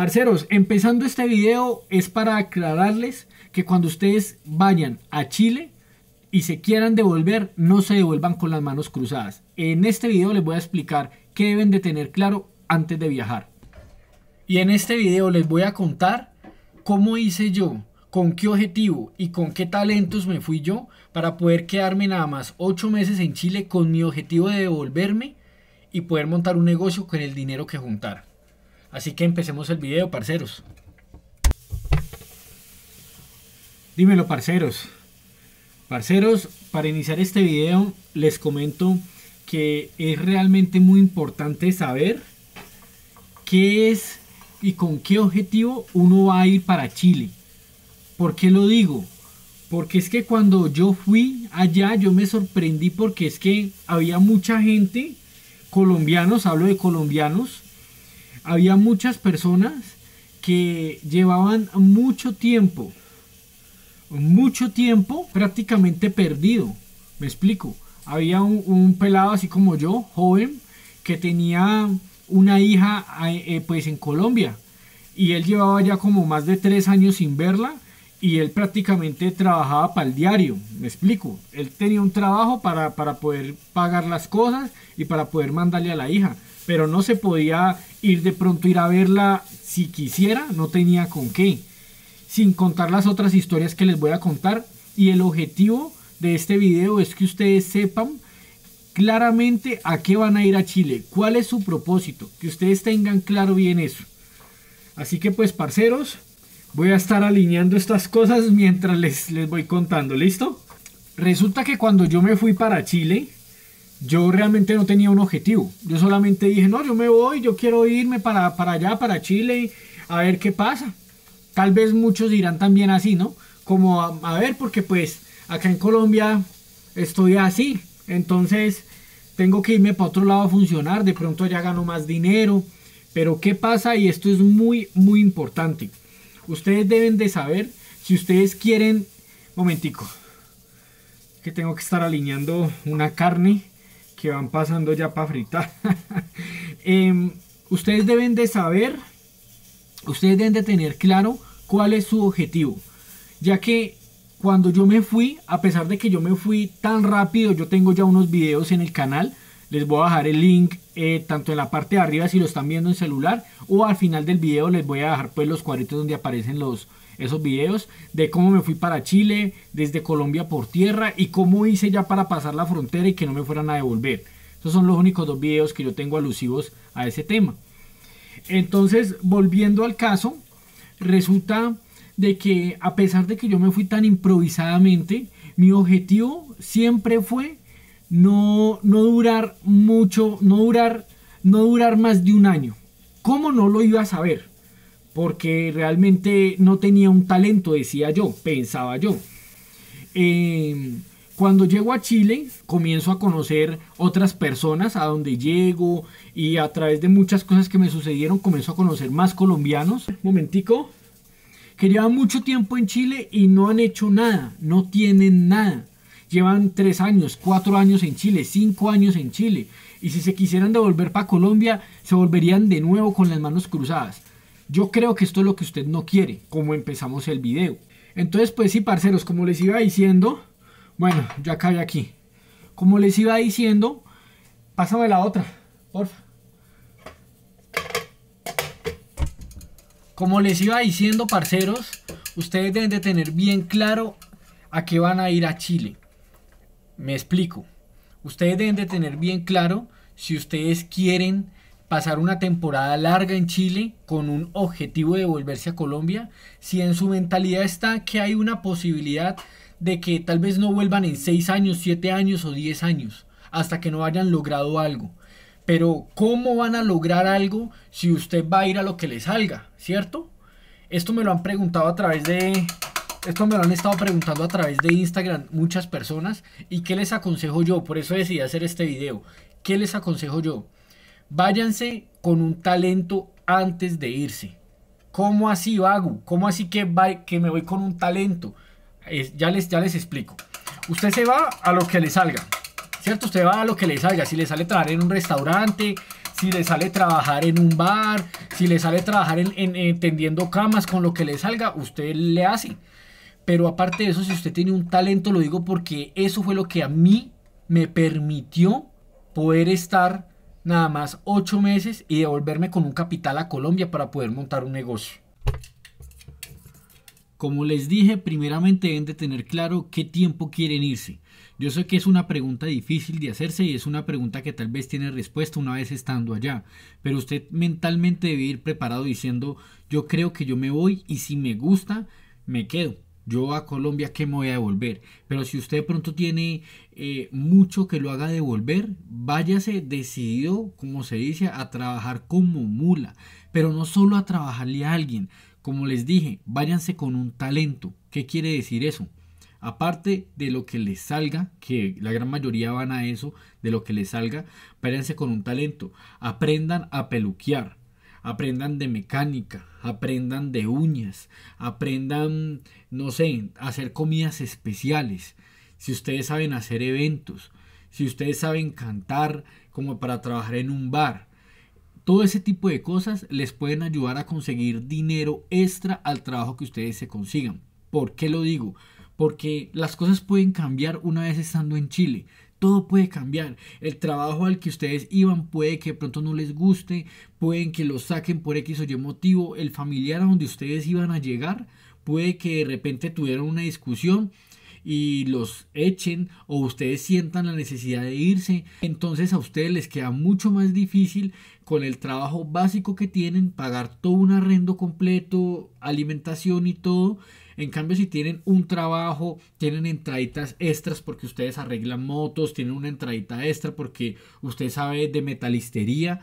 Parceros, empezando este video es para aclararles que cuando ustedes vayan a Chile y se quieran devolver, no se devuelvan con las manos cruzadas. En este video les voy a explicar qué deben de tener claro antes de viajar. Y en este video les voy a contar cómo hice yo, con qué objetivo y con qué talentos me fui yo para poder quedarme nada más 8 meses en Chile con mi objetivo de devolverme y poder montar un negocio con el dinero que juntara. Así que empecemos el video, parceros. Dímelo, parceros. Parceros, para iniciar este video les comento que es realmente muy importante saber qué es y con qué objetivo uno va a ir para Chile. ¿Por qué lo digo? Porque es que cuando yo fui allá yo me sorprendí porque es que había mucha gente, colombianos, hablo de colombianos, había muchas personas que llevaban mucho tiempo, mucho tiempo prácticamente perdido. Me explico. Había un, pelado así como yo, joven, que tenía una hija eh, eh, pues en Colombia y él llevaba ya como más de tres años sin verla y él prácticamente trabajaba para el diario, me explico, él tenía un trabajo para, para poder pagar las cosas y para poder mandarle a la hija, pero no se podía ir de pronto ir a verla si quisiera, no tenía con qué. Sin contar las otras historias que les voy a contar. Y el objetivo de este video es que ustedes sepan claramente a qué van a ir a Chile, cuál es su propósito, que ustedes tengan claro bien eso. Así que pues parceros, voy a estar alineando estas cosas mientras les, les voy contando, ¿listo? Resulta que cuando yo me fui para Chile, yo realmente no tenía un objetivo. Yo solamente dije, no, yo me voy, yo quiero irme para, allá, para Chile, a ver qué pasa. Tal vez muchos irán también así, ¿no? Como, a, a ver, porque pues acá en Colombia estoy así, entonces tengo que irme para otro lado a funcionar, de pronto ya gano más dinero. Pero ¿qué pasa? Y esto es muy, muy importante. Ustedes deben de saber si ustedes quieren... Momentico. Que tengo que estar alineando una carne que van pasando ya para fritar. Em, ustedes deben de saber, ustedes deben de tener claro cuál es su objetivo, ya que cuando yo me fui, a pesar de que yo me fui tan rápido, yo tengo ya unos videos en el canal, les voy a dejar el link eh, tanto en la parte de arriba si lo están viendo en celular o al final del video les voy a dejar pues los cuadritos donde aparecen los, esos videos de cómo me fui para Chile, desde Colombia por tierra y cómo hice ya para pasar la frontera y que no me fueran a devolver. Esos son los únicos dos videos que yo tengo alusivos a ese tema. Entonces, volviendo al caso, resulta de que a pesar de que yo me fui tan improvisadamente, mi objetivo siempre fue no, no durar mucho, no durar, no durar más de un año. ¿Cómo no lo iba a saber? porque realmente no tenía un talento, decía yo, pensaba yo. Em, cuando llego a Chile, comienzo a conocer otras personas a donde llego y a través de muchas cosas que me sucedieron, comienzo a conocer más colombianos. Momentico, que llevan mucho tiempo en Chile y no han hecho nada, no tienen nada. Llevan tres años, cuatro años en Chile, cinco años en Chile. Y si se quisieran devolver para Colombia, se volverían de nuevo con las manos cruzadas. Yo creo que esto es lo que usted no quiere, como empezamos el video. Entonces, pues sí, parceros, como les iba diciendo, bueno, ya cae aquí. Como les iba diciendo, pásame la otra, porfa. Como les iba diciendo, parceros, ustedes deben de tener bien claro a qué van a ir a Chile. Me explico. Ustedes deben de tener bien claro si ustedes quieren pasar una temporada larga en Chile con un objetivo de volverse a Colombia, si en su mentalidad está que hay una posibilidad de que tal vez no vuelvan en 6 años, 7 años o 10 años, hasta que no hayan logrado algo. Pero ¿cómo van a lograr algo si usted va a ir a lo que le salga, cierto? Esto me lo han preguntado a través de... Esto me lo han estado preguntando a través de Instagram muchas personas y qué les aconsejo yo, por eso decidí hacer este video. ¿Qué les aconsejo yo? váyanse con un talento antes de irse. ¿Cómo así, hago ¿Cómo así que, que me voy con un talento? ya, les, ya les explico. Usted se va a lo que le salga, ¿cierto? Usted va a lo que le salga. Si le sale trabajar en un restaurante, si le sale trabajar en un bar, si le sale trabajar en, en, en, tendiendo camas, con lo que le salga, usted le hace. Pero aparte de eso, si usted tiene un talento, lo digo porque eso fue lo que a mí me permitió poder estar nada más ocho meses y devolverme con un capital a Colombia para poder montar un negocio. Como les dije, primeramente deben de tener claro qué tiempo quieren irse. Yo sé que es una pregunta difícil de hacerse y es una pregunta que tal vez tiene respuesta una vez estando allá, pero usted mentalmente debe ir preparado diciendo yo creo que yo me voy y si me gusta, me quedo yo a Colombia que me voy a devolver. Pero si usted pronto tiene eh, mucho que lo haga devolver, váyase decidido, como se dice, a trabajar como mula. Pero no solo a trabajarle a alguien. Como les dije, váyanse con un talento. ¿Qué quiere decir eso? Aparte de lo que les salga, que la gran mayoría van a eso, de lo que les salga, váyanse con un talento. Aprendan a peluquear aprendan de mecánica, aprendan de uñas, aprendan, no sé, hacer comidas especiales, si ustedes saben hacer eventos, si ustedes saben cantar como para trabajar en un bar. Todo ese tipo de cosas les pueden ayudar a conseguir dinero extra al trabajo que ustedes se consigan. ¿Por qué lo digo? Porque las cosas pueden cambiar una vez estando en Chile todo puede cambiar. El trabajo al que ustedes iban puede que de pronto no les guste, pueden que los saquen por X o Y motivo, el familiar a donde ustedes iban a llegar, puede que de repente tuvieran una discusión y los echen o ustedes sientan la necesidad de irse, entonces a ustedes les queda mucho más difícil con el trabajo básico que tienen pagar todo un arrendo completo, alimentación y todo en cambio, si tienen un trabajo, tienen entraditas extras porque ustedes arreglan motos, tienen una entradita extra porque usted sabe de metalistería,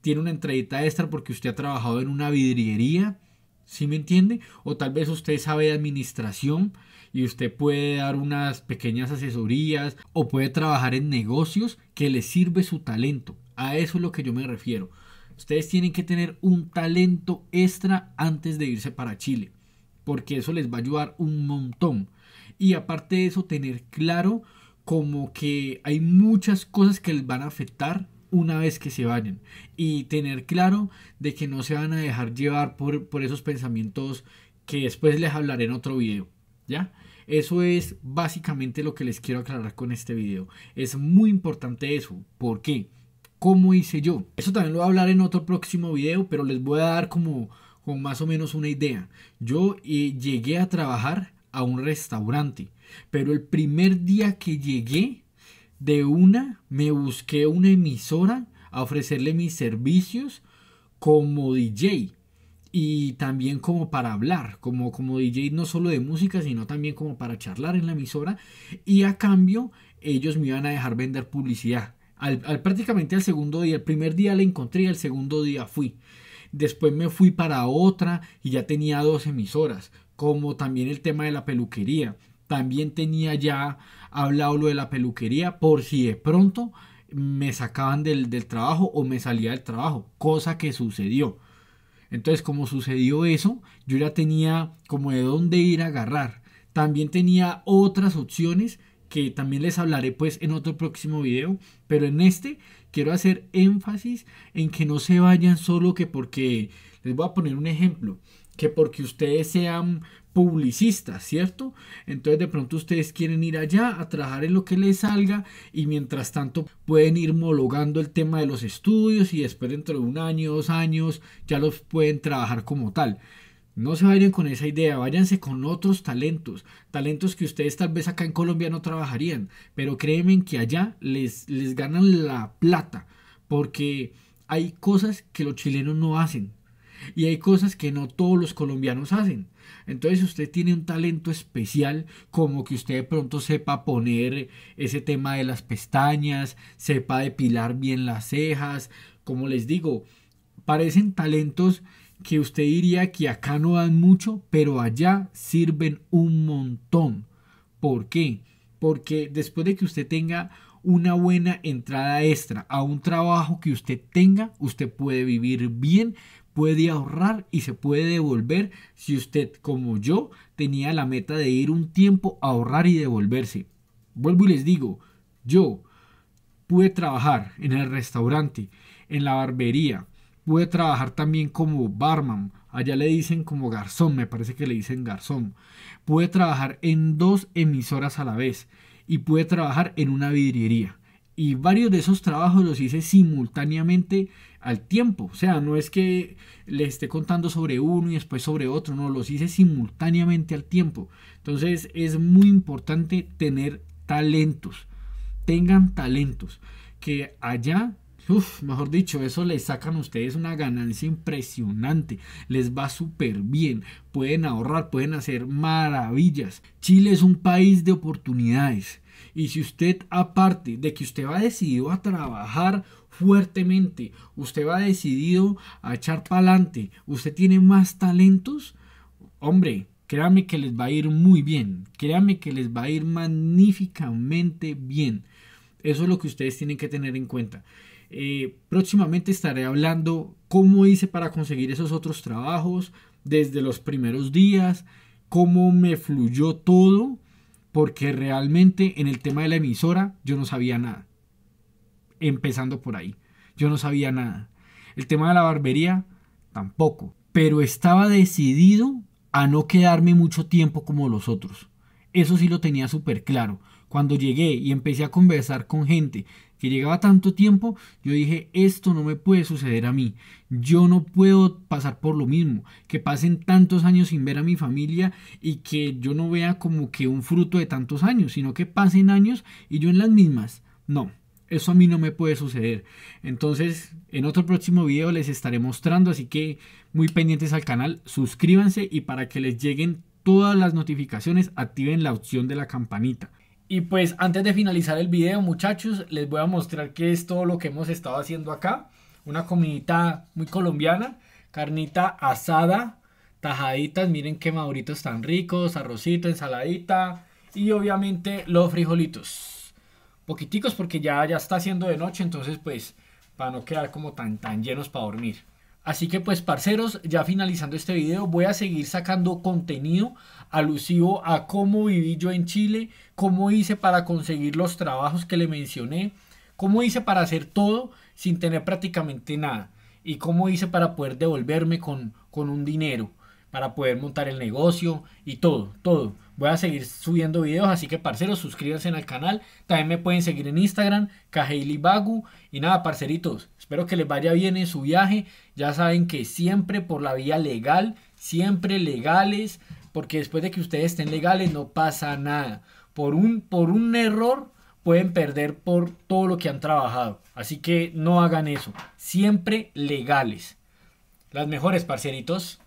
tiene una entradita extra porque usted ha trabajado en una vidriería. ¿Sí me entiende? O tal vez usted sabe de administración y usted puede dar unas pequeñas asesorías o puede trabajar en negocios que le sirve su talento. A eso es lo que yo me refiero. Ustedes tienen que tener un talento extra antes de irse para Chile porque eso les va a ayudar un montón. Y aparte de eso, tener claro como que hay muchas cosas que les van a afectar una vez que se vayan y tener claro de que no se van a dejar llevar por, por esos pensamientos que después les hablaré en otro video, ¿ya? Eso es básicamente lo que les quiero aclarar con este video. Es muy importante eso. ¿Por qué? ¿Cómo hice yo? Eso también lo voy a hablar en otro próximo video, pero les voy a dar como con más o menos una idea. Yo eh, llegué a trabajar a un restaurante, pero el primer día que llegué, de una me busqué una emisora a ofrecerle mis servicios como DJ y también como para hablar, como, como DJ no solo de música, sino también como para charlar en la emisora y a cambio ellos me iban a dejar vender publicidad. Al, prácticamente al segundo día, el primer día la encontré y al segundo día fui. Después me fui para otra y ya tenía dos emisoras, como también el tema de la peluquería. También tenía ya hablado lo de la peluquería por si de pronto me sacaban del, trabajo o me salía del trabajo, cosa que sucedió. Entonces, como sucedió eso, yo ya tenía como de dónde ir a agarrar. También tenía otras opciones que también les hablaré pues en otro próximo video, pero en este quiero hacer énfasis en que no se vayan solo que porque, les voy a poner un ejemplo, que porque ustedes sean publicistas, ¿cierto? Entonces de pronto ustedes quieren ir allá a trabajar en lo que les salga y mientras tanto pueden ir homologando el tema de los estudios y después dentro de un año, dos años, ya los pueden trabajar como tal. No se vayan con esa idea, váyanse con otros talentos, talentos que ustedes tal vez acá en Colombia no trabajarían, pero créeme que allá les, les ganan la plata, porque hay cosas que los chilenos no hacen y hay cosas que no todos los colombianos hacen. Entonces, usted tiene un talento especial, como que usted de pronto sepa poner ese tema de las pestañas, sepa depilar bien las cejas, como les digo, parecen talentos que usted diría que acá no dan mucho, pero allá sirven un montón. ¿Por qué? Porque después de que usted tenga una buena entrada extra a un trabajo que usted tenga, usted puede vivir bien, puede ahorrar y se puede devolver si usted, como yo, tenía la meta de ir un tiempo a ahorrar y devolverse. Vuelvo y les digo, yo pude trabajar en el restaurante, en la barbería, pude trabajar también como barman. Allá le dicen como garzón, me parece que le dicen garzón. Pude trabajar en dos emisoras a la vez y pude trabajar en una vidriería. Y varios de esos trabajos los hice simultáneamente al tiempo. O sea, no es que le esté contando sobre uno y después sobre otro, no, los hice simultáneamente al tiempo. Entonces es muy importante tener talentos. Tengan talentos. Que allá mejor dicho, eso les sacan a ustedes una ganancia impresionante, les va súper bien, pueden ahorrar, pueden hacer maravillas. Chile es un país de oportunidades y si usted aparte de que usted va decidido a trabajar fuertemente, usted va decidido a echar para adelante, usted tiene más talentos, hombre, créame que les va a ir muy bien, créame que les va a ir magníficamente bien. Eso es lo que ustedes tienen que tener en cuenta. Eh, próximamente estaré hablando cómo hice para conseguir esos otros trabajos desde los primeros días, cómo me fluyó todo, porque realmente en el tema de la emisora yo no sabía nada. Empezando por ahí, yo no sabía nada. El tema de la barbería tampoco, pero estaba decidido a no quedarme mucho tiempo como los otros. Eso sí lo tenía súper claro. Cuando llegué y empecé a conversar con gente que llegaba tanto tiempo, yo dije, esto no me puede suceder a mí. Yo no puedo pasar por lo mismo, que pasen tantos años sin ver a mi familia y que yo no vea como que un fruto de tantos años, sino que pasen años y yo en las mismas. No, eso a mí no me puede suceder. Entonces, en otro próximo video les estaré mostrando, así que muy pendientes al canal, suscríbanse y para que les lleguen todas las notificaciones, activen la opción de la campanita. Y pues antes de finalizar el video muchachos, les voy a mostrar qué es todo lo que hemos estado haciendo acá. Una comidita muy colombiana, carnita asada, tajaditas, miren qué maduritos tan ricos, arrocito, ensaladita y obviamente los frijolitos. Poquiticos porque ya, ya está haciendo de noche, entonces pues para no quedar como tan, tan llenos para dormir. Así que pues parceros, ya finalizando este video voy a seguir sacando contenido alusivo a cómo viví yo en Chile, cómo hice para conseguir los trabajos que le mencioné, cómo hice para hacer todo sin tener prácticamente nada y cómo hice para poder devolverme con, con un dinero para poder montar el negocio y todo, todo. Voy a seguir subiendo videos, así que parceros, suscríbanse al canal. También me pueden seguir en Instagram, Kaheili Y nada, parceritos, espero que les vaya bien en su viaje. Ya saben que siempre por la vía legal, siempre legales, porque después de que ustedes estén legales no pasa nada. Por un, por un error pueden perder por todo lo que han trabajado. Así que no hagan eso. Siempre legales. Las mejores, parceritos.